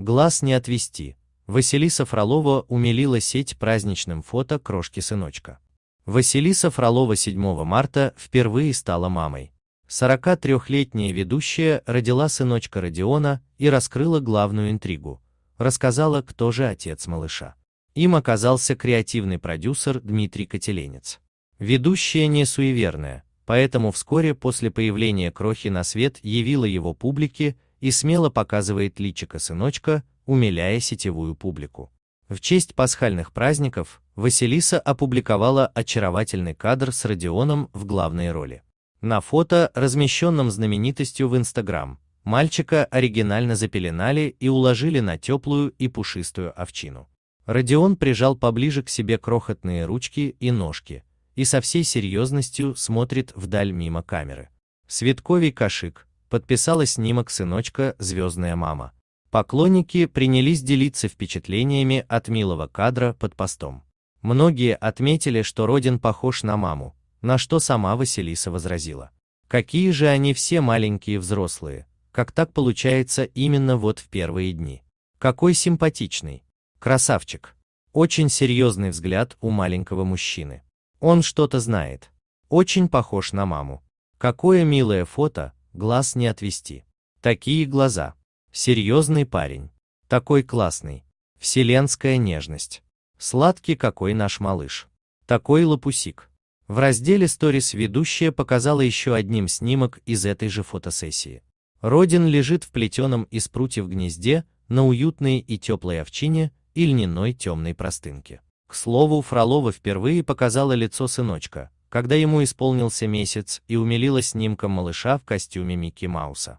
Глаз не отвести. Василиса Фролова умилила сеть праздничным фото крошки сыночка. Василиса Фролова 7 марта впервые стала мамой. 43-летняя ведущая родила сыночка Родиона и раскрыла главную интригу. Рассказала, кто же отец малыша. Им оказался креативный продюсер Дмитрий Котеленец. Ведущая не суеверная, поэтому вскоре после появления крохи на свет явила его публике и смело показывает личико сыночка, умиляя сетевую публику. В честь пасхальных праздников Василиса опубликовала очаровательный кадр с Родионом в главной роли. На фото, размещенном знаменитостью в Инстаграм, мальчика оригинально запеленали и уложили на теплую и пушистую овчину. Родион прижал поближе к себе крохотные ручки и ножки и со всей серьезностью смотрит вдаль мимо камеры. Светковий кашик, подписала снимок сыночка «Звездная мама». Поклонники принялись делиться впечатлениями от милого кадра под постом. Многие отметили, что Родин похож на маму, на что сама Василиса возразила. Какие же они все маленькие взрослые, как так получается именно вот в первые дни. Какой симпатичный. Красавчик. Очень серьезный взгляд у маленького мужчины. Он что-то знает. Очень похож на маму. Какое милое фото, глаз не отвести. Такие глаза. Серьезный парень. Такой классный. Вселенская нежность. Сладкий какой наш малыш. Такой лопусик. В разделе Stories ведущая показала еще одним снимок из этой же фотосессии. Родин лежит в плетеном из прутьев гнезде на уютной и теплой овчине и льняной темной простынке. К слову, Фролова впервые показала лицо сыночка, когда ему исполнился месяц и умилилась снимком малыша в костюме Микки Мауса.